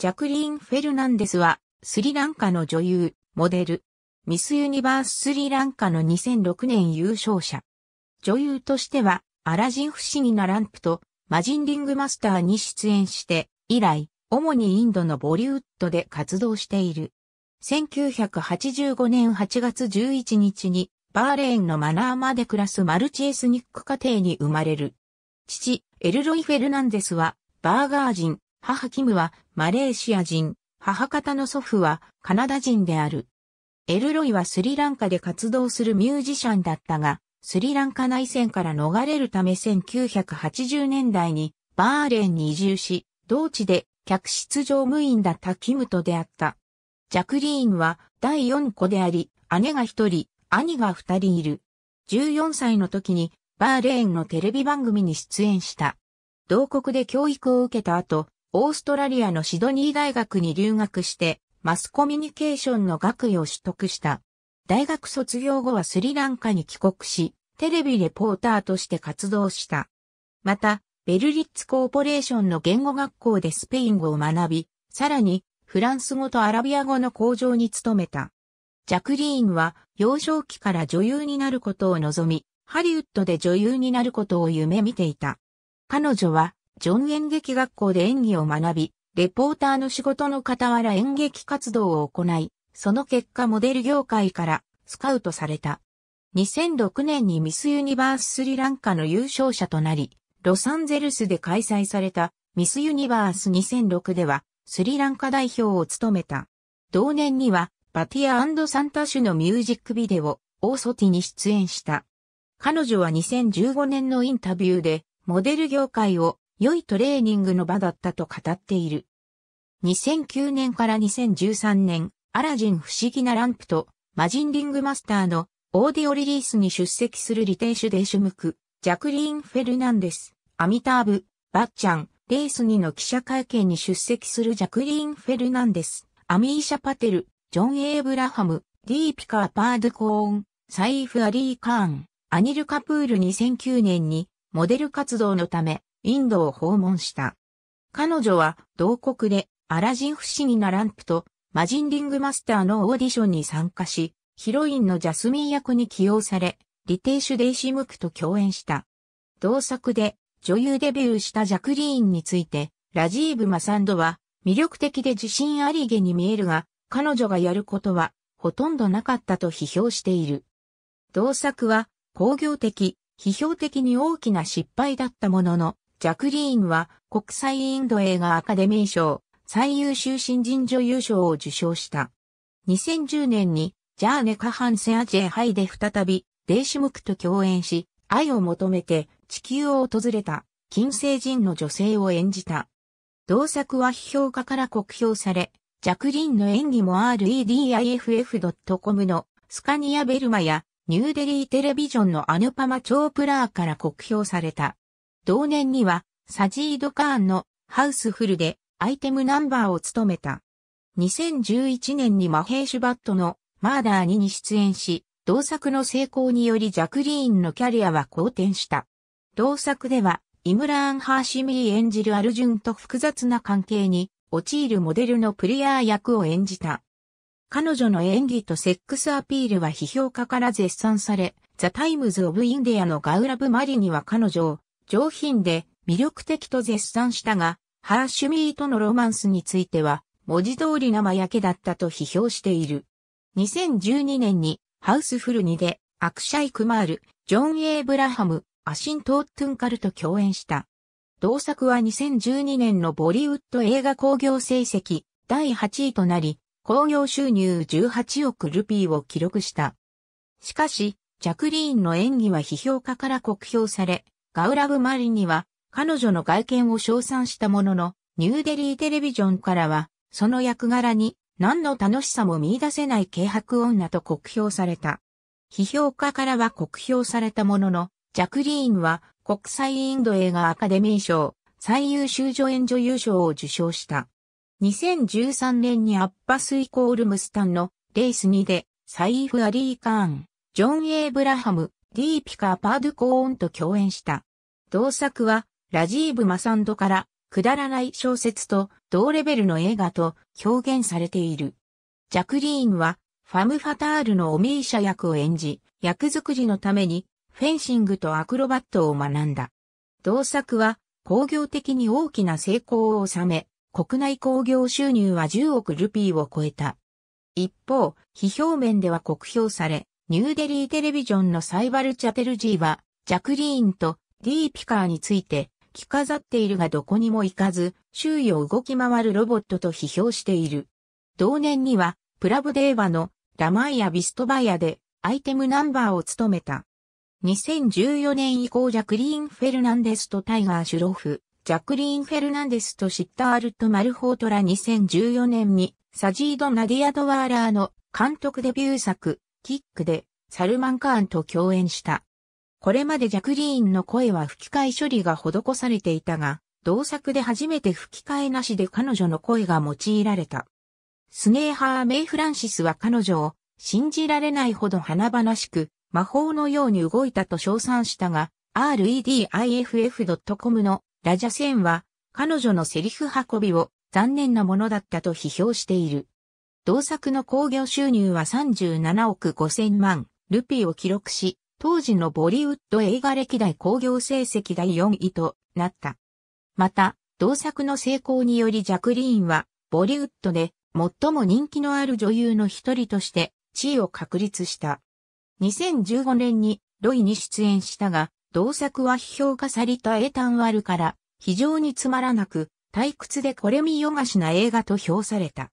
ジャクリーン・フェルナンデスは、スリランカの女優、モデル、ミスユニバーススリランカの2006年優勝者。女優としては、アラジン不思議なランプと、マジンリングマスターに出演して、以来、主にインドのボリューッドで活動している。1985年8月11日に、バーレーンのマナーまで暮らすマルチエスニック家庭に生まれる。父、エルロイ・フェルナンデスは、バーガー人、母キムはマレーシア人、母方の祖父はカナダ人である。エルロイはスリランカで活動するミュージシャンだったが、スリランカ内戦から逃れるため1980年代にバーレーンに移住し、同地で客室乗務員だったキムと出会った。ジャクリーンは第4子であり、姉が1人、兄が2人いる。14歳の時にバーレーンのテレビ番組に出演した。同国で教育を受けた後、オーストラリアのシドニー大学に留学して、マスコミュニケーションの学位を取得した。大学卒業後はスリランカに帰国し、テレビレポーターとして活動した。また、ベルリッツコーポレーションの言語学校でスペイン語を学び、さらに、フランス語とアラビア語の工場に勤めた。ジャクリーンは幼少期から女優になることを望み、ハリウッドで女優になることを夢見ていた。彼女はジョン演劇学校で演技を学び、レポーターの仕事の傍ら演劇活動を行い、その結果モデル業界からスカウトされた。2006年にミスユニバーススリランカの優勝者となり、ロサンゼルスで開催されたミスユニバース2006ではスリランカ代表を務めた。同年にはバティアサンタ種のミュージックビデオ、オーソティに出演した。彼女は2015年のインタビューでモデル業界を良いトレーニングの場だったと語っている。2009年から2013年、アラジン不思議なランプとマジンリングマスターのオーディオリリースに出席するリテイシュデシュムク、ジャクリーン・フェルナンデス、アミターブ、バッチャン、レース2の記者会見に出席するジャクリーン・フェルナンデス、アミーシャ・パテル、ジョン・エイブラハム、ディーピカー・パードコーン、サイーフ・アリー・カーン、アニル・カプール2009年にモデル活動のためインドを訪問した。彼女は同国でアラジン不思議なランプとマジンリングマスターのオーディションに参加し、ヒロインのジャスミン役に起用され、リテイシュ・デイシムクと共演した。同作で女優デビューしたジャクリーンについて、ラジーブ・マサンドは魅力的で自信ありげに見えるが、彼女がやることはほとんどなかったと批評している。同作は工業的、批評的に大きな失敗だったものの、ジャクリーンは国際インド映画アカデミー賞最優秀新人女優賞を受賞した。2010年にジャーネ・カハン・セアジェ・ハイで再びデイシムクと共演し、愛を求めて地球を訪れた近世人の女性を演じた。同作は批評家から酷評され、ジャクリーンの演技も rediff.com のスカニア・ベルマやニューデリーテレビジョンのアヌパマ・チョープラーから酷評された。同年には、サジード・カーンのハウスフルでアイテムナンバーを務めた。2011年にマヘーシュバットのマーダー2に出演し、同作の成功によりジャクリーンのキャリアは好転した。同作では、イムラーン・ハーシミー演じるアルジュンと複雑な関係に陥るモデルのプリヤー役を演じた。彼女の演技とセックスアピールは批評家から絶賛され、ザ・タイムズ・オブ・インディアのガウラブ・マリには彼女を上品で魅力的と絶賛したが、ハーシュミーとのロマンスについては、文字通り生焼けだったと批評している。2012年に、ハウスフルニで、アクシャイ・クマール、ジョン・エイブラハム、アシント・トゥンカルと共演した。同作は2012年のボリウッド映画興行成績第8位となり、興行収入18億ルピーを記録した。しかし、ジャクリーンの演技は批評家から酷評され、ガウラブ・マリには彼女の外見を称賛したものの、ニューデリーテレビジョンからは、その役柄に何の楽しさも見出せない軽薄女と酷評された。批評家からは酷評されたものの、ジャクリーンは国際インド映画アカデミー賞最優秀助演女優賞を受賞した。2013年にアッパスイコールムスタンのレース2でサイフ・アリー・カーン、ジョン・エイブラハム、ディーピカ・パードゥコーンと共演した。同作は、ラジーブ・マサンドから、くだらない小説と同レベルの映画と表現されている。ジャクリーンは、ファム・ファタールのオミーシャ役を演じ、役作りのために、フェンシングとアクロバットを学んだ。同作は、工業的に大きな成功を収め、国内工業収入は10億ルピーを超えた。一方、非表面では酷評され、ニューデリーテレビジョンのサイバル・チャペルジーは、ジャクリーンとディーピカーについて、着飾っているがどこにも行かず、周囲を動き回るロボットと批評している。同年には、プラブデーバのラマイア・ビストバイアで、アイテムナンバーを務めた。2014年以降ジャクリーン・フェルナンデスとタイガー・シュロフ、ジャクリーン・フェルナンデスとシッタールト・マルホートラ2014年に、サジード・ナディア・ドワーラーの監督デビュー作、キックでサルマンカーンと共演した。これまでジャクリーンの声は吹き替え処理が施されていたが、同作で初めて吹き替えなしで彼女の声が用いられた。スネーハー・メイ・フランシスは彼女を信じられないほど華々しく魔法のように動いたと称賛したが、rediff.com のラジャセンは彼女のセリフ運びを残念なものだったと批評している。同作の興行収入は37億5000万ルピーを記録し、当時のボリウッド映画歴代興行成績第4位となった。また、同作の成功によりジャクリーンは、ボリウッドで最も人気のある女優の一人として地位を確立した。2015年にロイに出演したが、同作は批評化されたエタンワルから非常につまらなく退屈でこれ見よがしな映画と評された。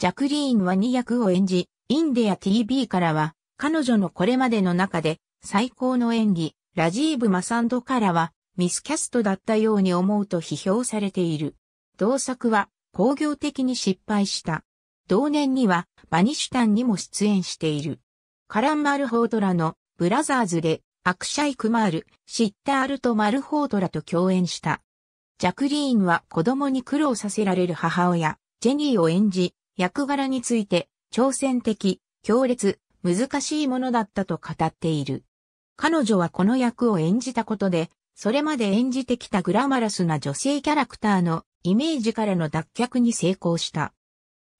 ジャクリーンは2役を演じ、インディア TV からは、彼女のこれまでの中で、最高の演技、ラジーブ・マサンドからは、ミスキャストだったように思うと批評されている。同作は、工業的に失敗した。同年には、バニシュタンにも出演している。カラン・マルホートラの、ブラザーズで、アクシャイ・クマール、シッタールとマルホートラと共演した。ジャクリーンは子供に苦労させられる母親、ジェニーを演じ、役柄について、挑戦的、強烈、難しいものだったと語っている。彼女はこの役を演じたことで、それまで演じてきたグラマラスな女性キャラクターのイメージからの脱却に成功した。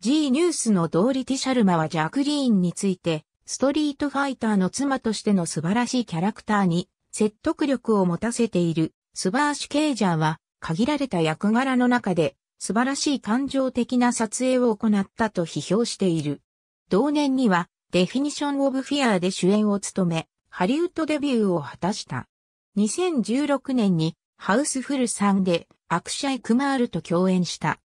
G ニュースのドーリティ・シャルマはジャクリーンについて、ストリートファイターの妻としての素晴らしいキャラクターに説得力を持たせているスバーシュ・ケージャーは限られた役柄の中で素晴らしい感情的な撮影を行ったと批評している。同年には、デフィニション・オブ・フィアーで主演を務め、ハリウッドデビューを果たした。2016年に、ハウスフル3で、アクシャイ・クマールと共演した。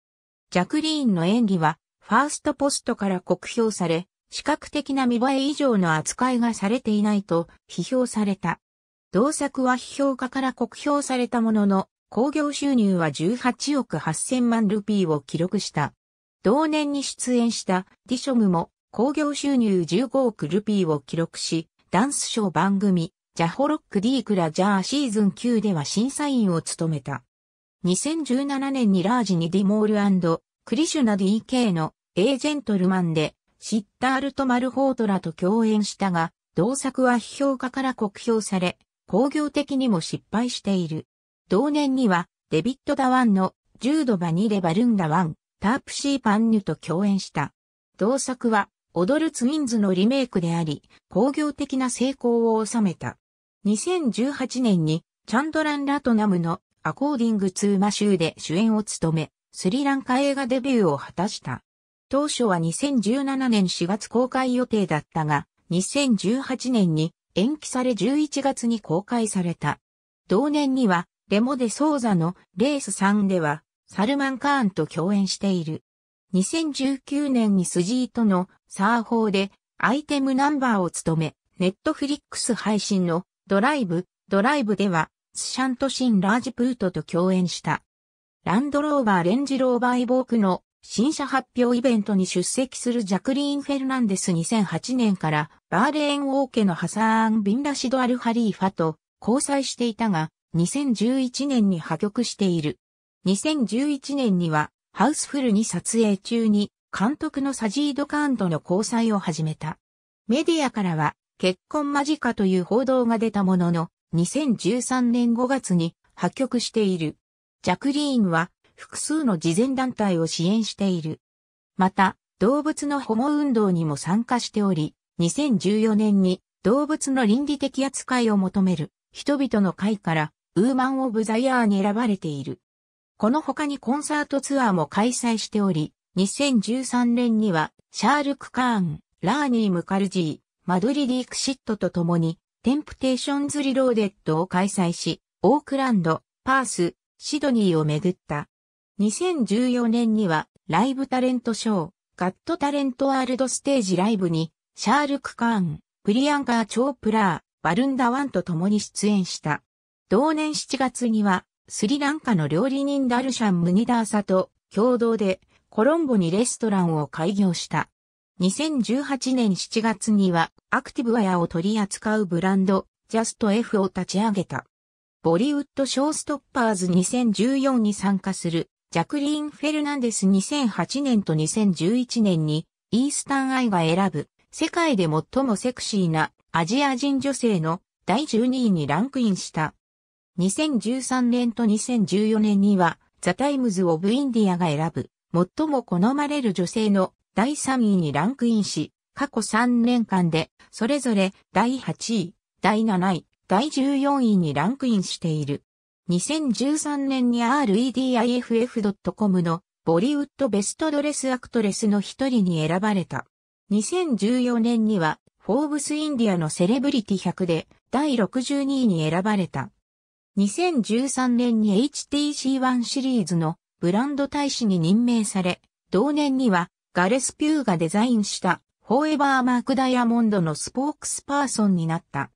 ジャクリーンの演技は、ファーストポストから酷評され、視覚的な見栄え以上の扱いがされていないと批評された。同作は批評家から酷評されたものの、興行収入は18億8000万ルピーを記録した。同年に出演したディショムも興行収入15億ルピーを記録し、ダンスショー番組、ジャホロック・ディークラ・ジャーシーズン9では審査員を務めた。2017年にラージにディモールクリシュナ DK のエージェントルマンでシッタールトマルホートラと共演したが、同作は批評家から酷評され、工業的にも失敗している。同年には、デビット・ダワンの、重度バニレ・バルンダ・ワン、タープシー・パンヌと共演した。同作は、踊るツインズのリメイクであり、工業的な成功を収めた。2018年に、チャンドラン・ラトナムのアコーディング・ツーマ州で主演を務め、スリランカ映画デビューを果たした。当初は2017年4月公開予定だったが、2018年に延期され11月に公開された。同年にはレモデ・ソーザのレース3では、サルマン・カーンと共演している。2019年にスジーとのサーフォーでアイテムナンバーを務め、ネットフリックス配信のドライブ、ドライブでは、スシャントシン・ラージプートと共演した。ランドローバー・レンジローバー・イボークの新車発表イベントに出席するジャクリーン・フェルナンデス2008年からバーレーン王家のハサーン・ビン・ラシド・アル・ハリーファと交際していたが、2011年に破局している。2011年には、ハウスフルに撮影中に、監督のサジード・カーンとの交際を始めた。メディアからは、結婚間近という報道が出たものの、2013年5月に破局している。ジャクリーンは、複数の慈善団体を支援している。また、動物の保護運動にも参加しており、2014年に動物の倫理的扱いを求める人々の会からウーマン・オブ・ザ・ヤーに選ばれている。この他にコンサートツアーも開催しており、2013年には、シャールク・カーン、ラーニー・ムカルジー、マドリ・ディークシットと共に、テンプテーションズ・リローデッドを開催し、オークランド、パース、シドニーを巡った。2014年には、ライブタレントショー、ガットタレントワールドステージライブに、シャールク・カーン、プリアンカー・チョープラー、バルンダワンと共に出演した。同年7月には、スリランカの料理人ダルシャン・ムニダーサと共同でコロンボにレストランを開業した。2018年7月にはアクティブアヤを取り扱うブランドジャスト F を立ち上げた。ボリウッドショーストッパーズ2014に参加するジャクリーン・フェルナンデス2008年と2011年にイースタンアイが選ぶ世界で最もセクシーなアジア人女性の第12位にランクインした。2013年と2014年には、ザ・タイムズ・オブ・インディアが選ぶ、最も好まれる女性の第3位にランクインし、過去3年間で、それぞれ第8位、第7位、第14位にランクインしている。2013年に rediff.com のボリウッドベストドレスアクトレスの一人に選ばれた。2014年には、フォーブスインディアのセレブリティ100で第62位に選ばれた。2013年に HTC1 シリーズのブランド大使に任命され、同年にはガレスピューがデザインしたフォーエバーマークダイヤモンドのスポークスパーソンになった。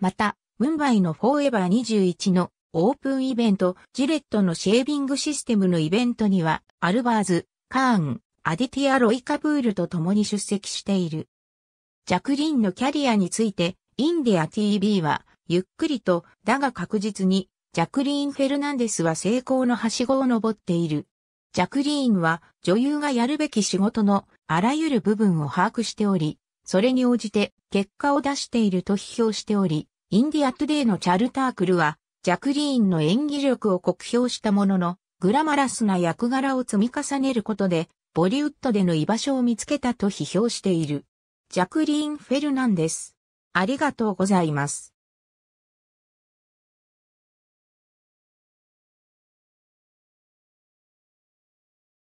また、ムンバイのフォーエバー21のオープンイベント、ジレットのシェービングシステムのイベントには、アルバーズ、カーン、アディティア・ロイカプールと共に出席している。ジャクリンのキャリアについて、インディア TV は、ゆっくりと、だが確実に、ジャクリーン・フェルナンデスは成功のはしごを登っている。ジャクリーンは女優がやるべき仕事のあらゆる部分を把握しており、それに応じて結果を出していると批評しており、インディアトゥデイのチャルタークルは、ジャクリーンの演技力を酷評したものの、グラマラスな役柄を積み重ねることで、ボリウッドでの居場所を見つけたと批評している。ジャクリーン・フェルナンデス。ありがとうございます。